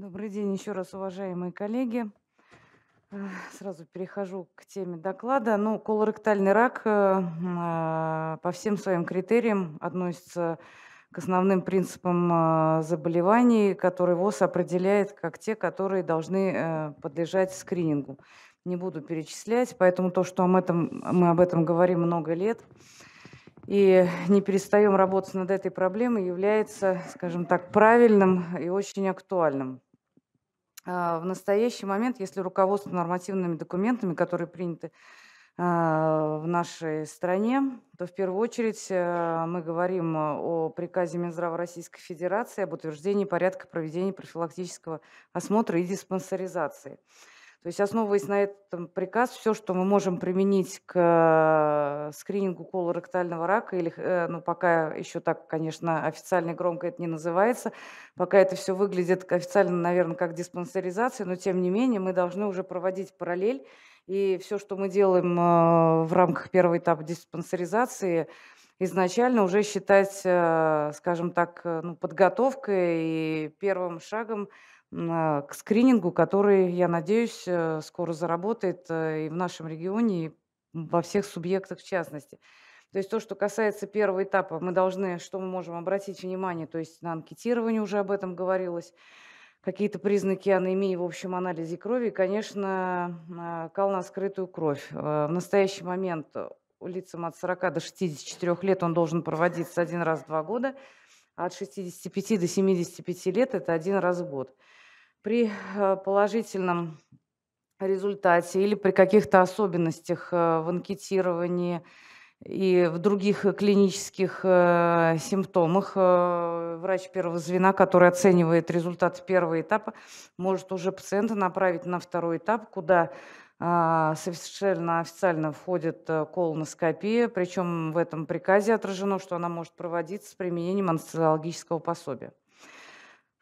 Добрый день еще раз, уважаемые коллеги. Сразу перехожу к теме доклада. Ну, колоректальный рак э, а, по всем своим критериям относится к основным принципам а, заболеваний, которые ВОЗ определяет как те, которые должны э, подлежать скринингу. Не буду перечислять, поэтому то, что об этом, мы об этом говорим много лет и не перестаем работать над этой проблемой, является, скажем так, правильным и очень актуальным. А, в настоящий момент, если руководство нормативными документами, которые приняты а, в нашей стране, то в первую очередь э, мы говорим о приказе Минздрава Российской Федерации об утверждении порядка проведения профилактического осмотра и диспансеризации. То есть, основываясь на этом приказ, все, что мы можем применить к э, скринингу колоректального рака, или, э, ну, пока еще так, конечно, официально и громко это не называется, пока это все выглядит официально, наверное, как диспансеризация, но, тем не менее, мы должны уже проводить параллель, и все, что мы делаем э, в рамках первого этапа диспансеризации, изначально уже считать, скажем так, ну, подготовкой и первым шагом – а, к скринингу, который, я надеюсь, э, скоро заработает э, и в нашем регионе, и во всех субъектах в частности. То есть то, что касается первого этапа, мы должны, что мы можем обратить внимание, то есть на анкетирование уже об этом говорилось, какие-то признаки анемии в общем анализе крови, и, конечно, а, кал на скрытую кровь. А, в настоящий момент у э, лицам от 40 до 64 лет он должен проводиться один раз в два года, а от 65 до 75 лет это один раз в год при э, положительном результате или при каких-то особенностях э, в анкетировании и в других э, клинических симптомах врач первого звена, который оценивает результат первого этапа, может уже пациента направить на второй этап, куда а, совершенно официально входит колоноскопия, причем в этом приказе отражено, что она может проводиться с применением анестезиологического пособия.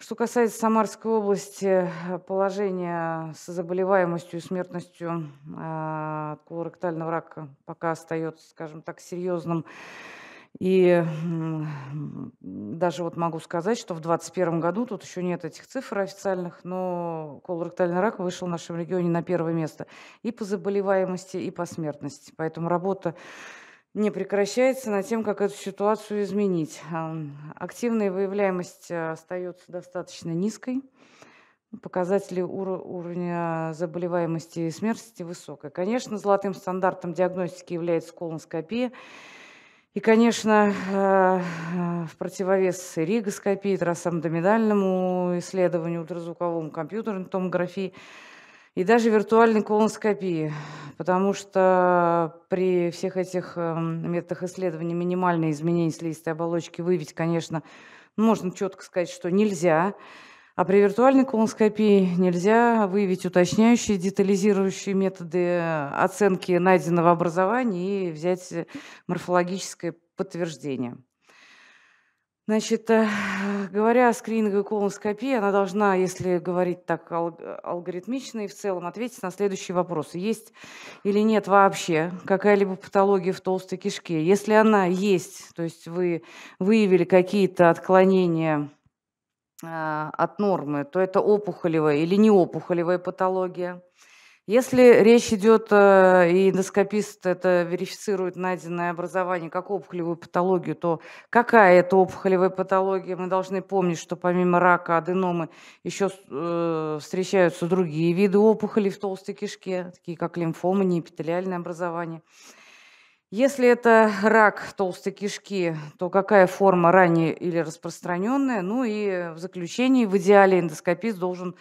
Что касается Самарской области, э, положение с заболеваемостью и смертностью э, колоректального рака пока остается, скажем так, серьезным. И даже вот могу сказать, что в 2021 году, тут еще нет этих цифр официальных, но колоректальный рак вышел в нашем регионе на первое место и по заболеваемости, и по смертности. Поэтому работа не прекращается над тем, как эту ситуацию изменить. Активная выявляемость э, остается достаточно низкой. Показатели ур уровня заболеваемости и смертности высокой. Конечно, золотым стандартом диагностики является колоноскопия. И, конечно, э, э, в противовес ригоскопии, трансабдоминальному исследованию, ультразвуковому компьютерной томографии – и даже виртуальной колоноскопии, потому что при всех этих эм, методах исследования минимальные изменения слизистой оболочки выявить, конечно, можно четко сказать, что нельзя. А при виртуальной колоноскопии нельзя выявить уточняющие, детализирующие методы оценки найденного образования и взять морфологическое подтверждение. Значит, э, говоря о скрининговой колоноскопии, она должна, если говорить так алгоритмично и в целом, ответить на следующие вопросы. Есть или нет вообще какая-либо патология в толстой кишке? Если она есть, то есть вы выявили какие-то отклонения э, от нормы, то это опухолевая или неопухолевая патология – если речь идет, э, и эндоскопист это верифицирует найденное образование как опухолевую патологию, то какая это опухолевая патология? Мы должны помнить, что помимо рака, аденомы, еще э, встречаются другие виды опухолей в толстой кишке, такие как лимфома, неэпителиальное образование. Если это рак толстой кишки, то какая форма ранее или распространенная? Ну и в заключении, в идеале эндоскопист должен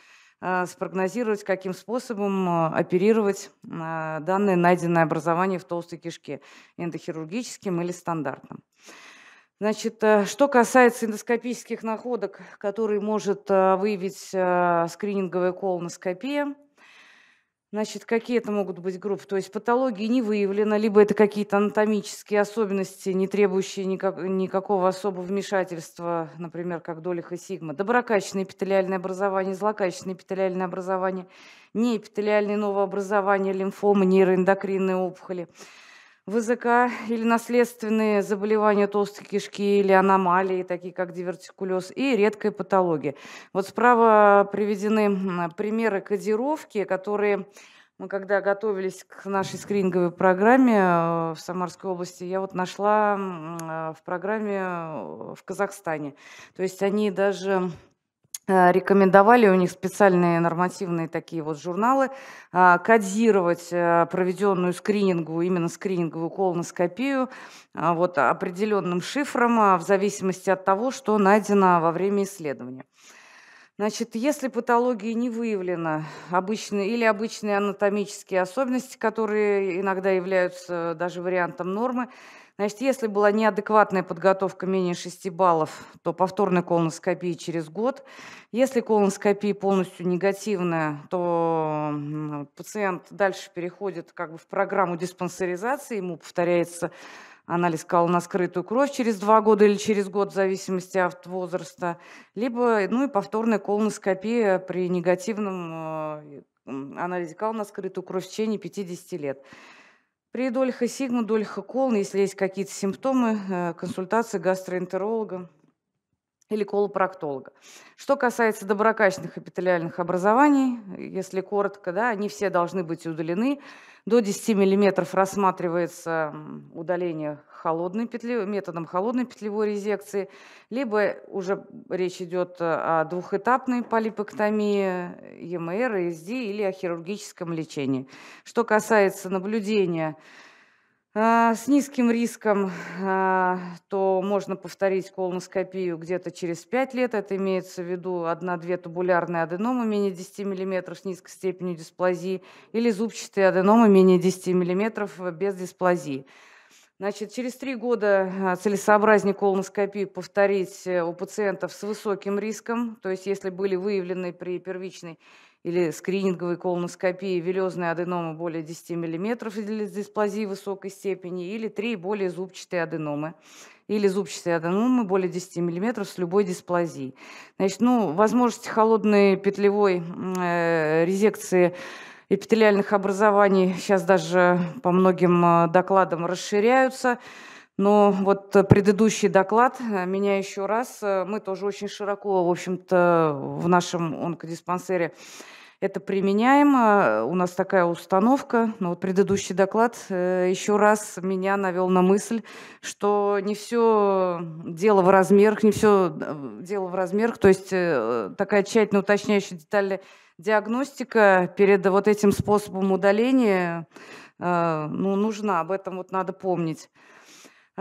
а, спрогнозировать, каким способом а, оперировать а, данные найденные образование в толстой кишке, эндохирургическим или стандартным. Значит, э, что касается эндоскопических находок, которые может выявить скрининговая колоноскопия – Значит, какие это могут быть группы? То есть патологии не выявлено, либо это какие-то анатомические особенности, не требующие никак, никакого особого вмешательства, например, как долиха сигма. Доброкачественное эпителиальное образование, злокачественное эпителиальное образование, неэпителиальное новообразования, лимфомы, нейроэндокринные опухоли. ВЗК или наследственные заболевания толстой кишки или аномалии, такие как дивертикулез, и редкая патология. Вот справа приведены примеры кодировки, которые мы когда готовились к нашей скрининговой программе э, в Самарской области, я вот нашла э, в программе э, в Казахстане. То есть они даже Э, рекомендовали, у них специальные нормативные такие вот журналы, а, кодировать э, проведенную скрининговую, именно скрининговую колоноскопию а, вот, определенным шифром а, в зависимости от того, что найдено во время исследования. Значит, если патология не выявлена, обычные или обычные анатомические особенности, которые иногда являются даже вариантом нормы, Значит, если была неадекватная подготовка менее 6 баллов, то повторная колоноскопия через год. Если колоноскопия полностью негативная, то пациент дальше переходит как бы в программу диспансеризации, ему повторяется анализ кал на кровь через два года или через год, в зависимости от возраста, либо ну и повторная колоноскопия при негативном э, анализе кал кровь в течение 50 лет. При дольхосигма, дольхоколн, если есть какие-то симптомы, э, консультация гастроэнтеролога или колопроктолога. Что касается доброкачественных эпителиальных образований, если коротко, да, они все должны быть удалены. До 10 мм рассматривается удаление холодной петли, методом холодной петлевой резекции, либо уже речь идет э, о двухэтапной полипэктомии, ЕМР, ИСД э или о хирургическом лечении. Что касается наблюдения а, с низким риском, а, то можно повторить колоноскопию где-то через 5 лет. Это имеется в виду 1-2 тубулярные аденомы менее 10 мм с низкой степенью дисплазии или зубчатые аденомы менее 10 мм без дисплазии. Значит, через 3 года а, целесообразнее колоноскопию повторить э, у пациентов с высоким риском, то есть если были выявлены при первичной или скрининговой колоноскопии велезные аденомы более 10 мм или дисплазии высокой степени, или три более зубчатые аденомы или зубчатые аденомы более 10 мм с любой дисплазией. Значит, ну, возможности холодной петлевой э, резекции эпителиальных образований сейчас даже по многим э, докладам расширяются. Но вот э, предыдущий доклад э, меня еще раз, э, мы тоже очень широко, в общем-то, в нашем онкодиспансере это применяем. У нас такая установка. Но вот предыдущий доклад еще раз меня навел на мысль, что не все дело в размерах, не все дело в размерах. То есть такая тщательно уточняющая детали диагностика перед вот этим способом удаления ну, нужна. Об этом вот надо помнить.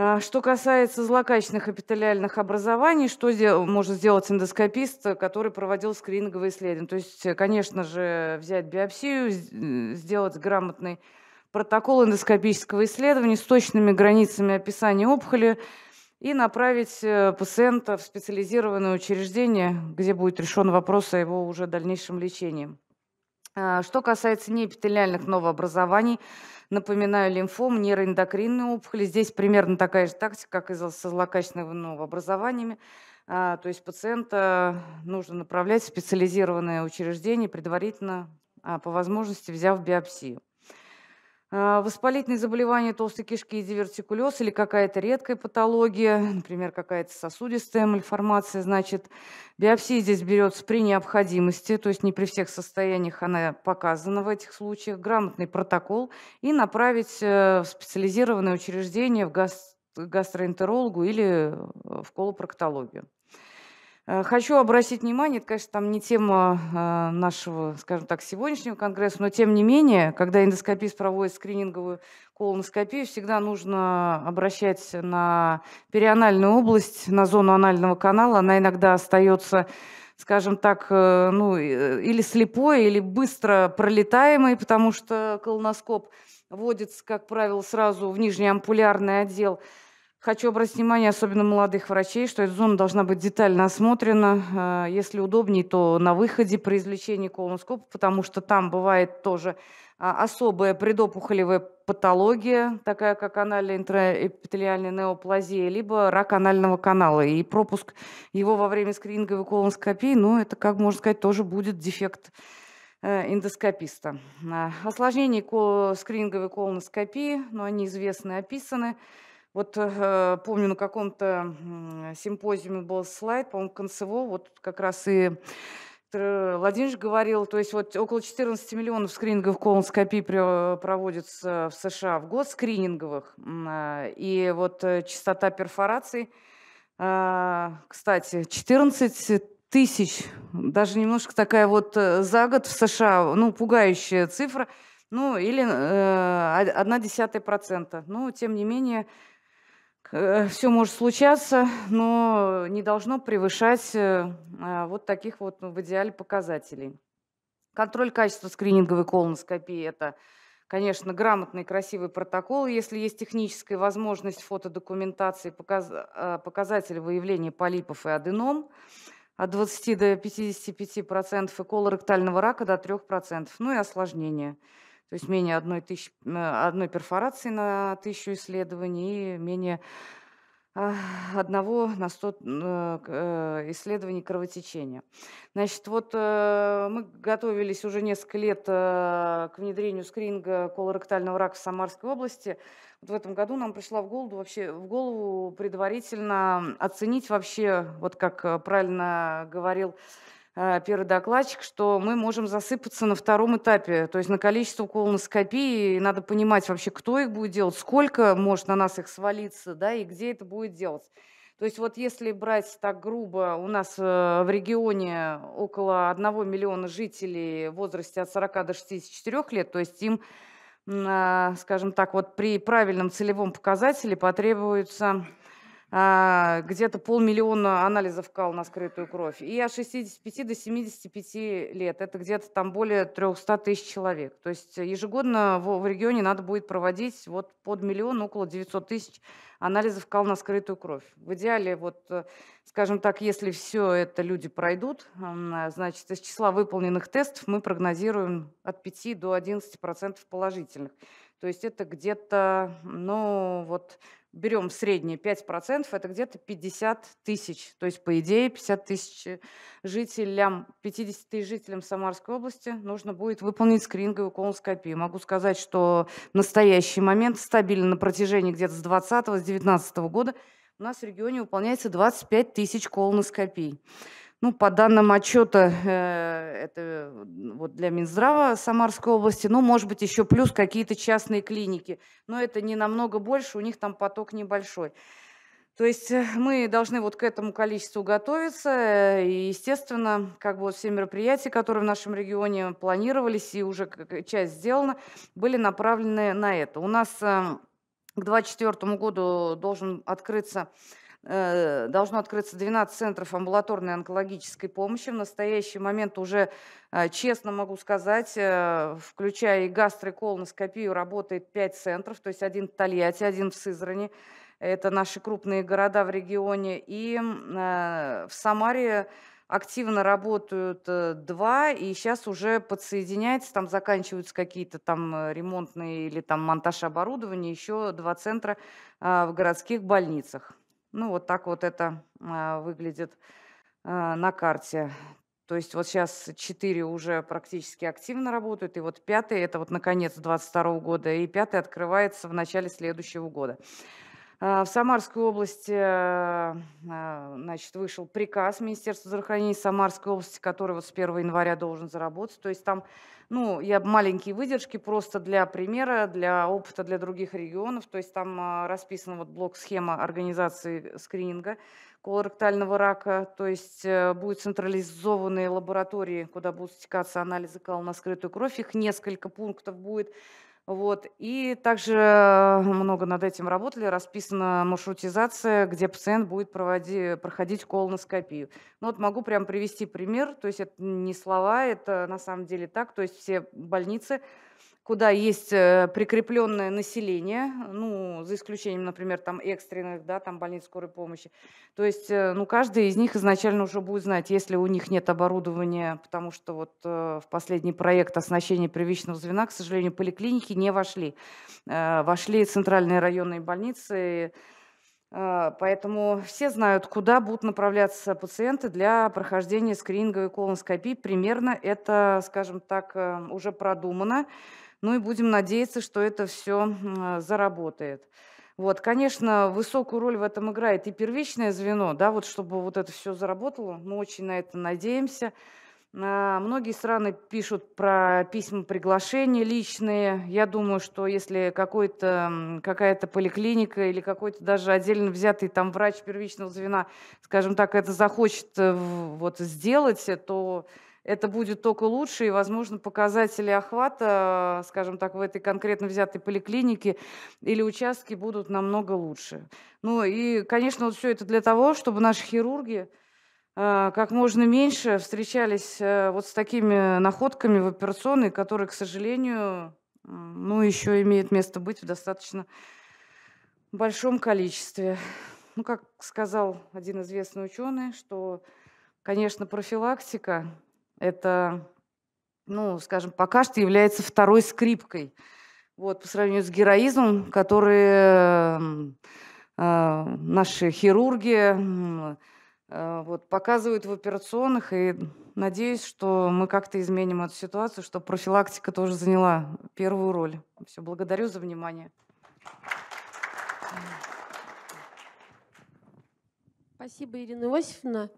А, что касается злокачественных эпителиальных образований, что дел, может сделать эндоскопист, который проводил скрининговые исследования? То есть, конечно же, взять биопсию, э, сделать грамотный протокол эндоскопического исследования с точными границами описания опухоли и направить э, пациента в специализированное учреждение, где будет решен вопрос о его уже дальнейшем лечении. А, что касается неэпителиальных новообразований, Напоминаю, лимфом, нейроэндокринные опухоли. Здесь примерно такая же тактика, как и со злокачественными ну, образованиями. А, то есть пациента э, нужно направлять в специализированное учреждение, предварительно а, по возможности взяв биопсию. А, воспалительные заболевания толстой кишки и дивертикулез или какая-то редкая патология, например, какая-то сосудистая мальформация, значит, биопсия здесь берется при необходимости, то есть не при всех состояниях она показана в этих случаях, грамотный протокол и направить э, в специализированное учреждение, в гастроэнтерологу или э, в колопроктологию. Э, хочу обратить внимание, это, конечно, там не тема э, нашего, скажем так, сегодняшнего конгресса, но тем не менее, когда эндоскопист проводит скрининговую колоноскопию, всегда нужно обращать на перианальную область, на зону анального канала. Она иногда остается скажем так, э, ну, или слепой, или быстро пролетаемой, потому что колоноскоп вводится, как правило, сразу в нижний ампулярный отдел Хочу обратить внимание, особенно молодых врачей, что эта зона должна быть детально осмотрена. Э, если удобнее, то на выходе при извлечении колоноскопа, потому что там бывает тоже а, особая предопухолевая патология, такая как анальная интраэпителиальная неоплазия, либо рак анального канала. И пропуск его во время скрининговой колоноскопии, ну, это, как можно сказать, тоже будет дефект э, эндоскописта. Э, осложнения скрининговой колоноскопии, но ну, они известны, описаны. Вот э, помню, на каком-то симпозиуме был слайд, по-моему, концево, вот как раз и Владимирович говорил, то есть вот около 14 миллионов скринингов колонскопии проводится в США в год скрининговых, а, и вот э, частота перфораций, а, кстати, 14 тысяч, даже немножко такая вот э, за год в США, ну, пугающая цифра, ну, или э, одна десятая процента. Но, тем не менее, Э, все может случаться, но не должно превышать э, а, вот таких вот ну, в идеале показателей. Контроль качества скрининговой колоноскопии – это, конечно, грамотный красивый протокол, если есть техническая возможность фотодокументации показ... А, выявления полипов и аденом от 20 до 55% и колоректального рака до 3%, ну и осложнения – то есть менее одной, тысяч, одной перфорации на тысячу исследований и менее одного на сто э, исследований кровотечения. Значит, вот э, мы готовились уже несколько лет э, к внедрению скрининга колоректального рака в Самарской области. Вот в этом году нам пришла в голову, вообще, в голову предварительно оценить вообще, вот как правильно говорил Э, первый докладчик, что мы можем засыпаться на втором этапе, то есть на количество колоноскопий, и надо понимать вообще, кто их будет делать, сколько может на нас их свалиться, да, и где это будет делать. То есть вот если брать так грубо, у нас э, в регионе около 1 миллиона жителей в возрасте от 40 до 64 лет, то есть им, э, скажем так, вот при правильном целевом показателе потребуется а, где-то полмиллиона анализов кал на скрытую кровь. И от 65 до 75 лет. Это где-то там более 300 тысяч человек. То есть ежегодно в, в регионе надо будет проводить вот под миллион, около 900 тысяч анализов кал на скрытую кровь. В идеале, вот, э, скажем так, если все это люди пройдут, э, значит, из числа выполненных тестов мы прогнозируем от 5 до 11% положительных. То есть это где-то, ну, вот берем среднее 5%, это где-то 50 тысяч. То есть, по идее, 50 тысяч э, жителям, 50 тысяч жителям Самарской области нужно будет выполнить скрининговую колоноскопию. Могу сказать, что в настоящий момент стабильно на протяжении где-то с 20 с 19 года у нас в регионе выполняется 25 тысяч колоноскопий. Ну, по данным отчета, э, это вот для Минздрава Самарской области, ну, может быть, еще плюс какие-то частные клиники, но это не намного больше, у них там поток небольшой. То есть э, мы должны вот к этому количеству готовиться, и, естественно, как бы вот все мероприятия, которые в нашем регионе планировались и уже э, часть сделана, были направлены на это. У нас э, к 2024 году должен открыться Э, должно открыться 12 центров амбулаторной онкологической помощи. В настоящий момент уже, э, честно могу сказать, э, включая и гастроколоноскопию, работает 5 центров, то есть один в Тольятти, один в Сызрани. Это наши крупные города в регионе. И в Самаре активно работают два, и сейчас уже подсоединяется, там заканчиваются какие-то там ремонтные или там монтаж оборудования, еще два центра в городских больницах. Ну, вот так вот это а, выглядит а, на карте. То есть вот сейчас четыре уже практически активно работают, и вот пятый, это вот наконец 22 года, и пятый открывается в начале следующего года. А, в Самарской области э, а, значит, вышел приказ Министерства здравоохранения Самарской области, который вот с 1 января должен заработать. То есть там, ну, я маленькие выдержки просто для примера, для опыта для других регионов. То есть там а, расписан вот блок-схема организации скрининга колоректального рака, то есть э, будут централизованные лаборатории, куда будут стекаться анализы кал на скрытую кровь. Их несколько пунктов будет. Вот. И также много над этим работали. Расписана маршрутизация, где пациент будет проводи, проходить колоноскопию. Ну вот могу прям привести пример. То есть это не слова, это на самом деле так. То есть все больницы куда есть э, прикрепленное население, ну, за исключением, например, там экстренных, да, там больниц скорой помощи. То есть, э, ну, каждый из них изначально уже будет знать, если у них нет оборудования, потому что вот э, в последний проект оснащения первичного звена, к сожалению, поликлиники не вошли. Вошли центральные районные больницы, Поэтому все знают, куда будут направляться пациенты для прохождения скрининговой колоноскопии. Примерно это, скажем так, уже продумано. Ну и будем надеяться, что это все заработает. Вот, конечно, высокую роль в этом играет и первичное звено, да, вот чтобы вот это все заработало. Мы очень на это надеемся. А, многие страны пишут про письма приглашения личные. Я думаю, что если какая-то поликлиника или какой-то даже отдельно взятый там врач первичного звена, скажем так, это захочет э, вот сделать, э, то это будет только лучше, и, возможно, показатели охвата, э, скажем так, в этой конкретно взятой поликлинике или участке будут намного лучше. Ну и, конечно, вот все это для того, чтобы наши хирурги э, как можно меньше встречались э, вот с такими находками в операционной, которые, к сожалению, ну, еще имеют место быть в достаточно большом количестве. Ну, как сказал один известный ученый, что, конечно, профилактика это, ну, скажем, пока что является второй скрипкой. Вот, по сравнению с героизмом, который э, наши хирурги э, вот, показывают в операционных. И надеюсь, что мы как-то изменим эту ситуацию, чтобы профилактика тоже заняла первую роль. Все, благодарю за внимание. Спасибо, Ирина Иосифовна.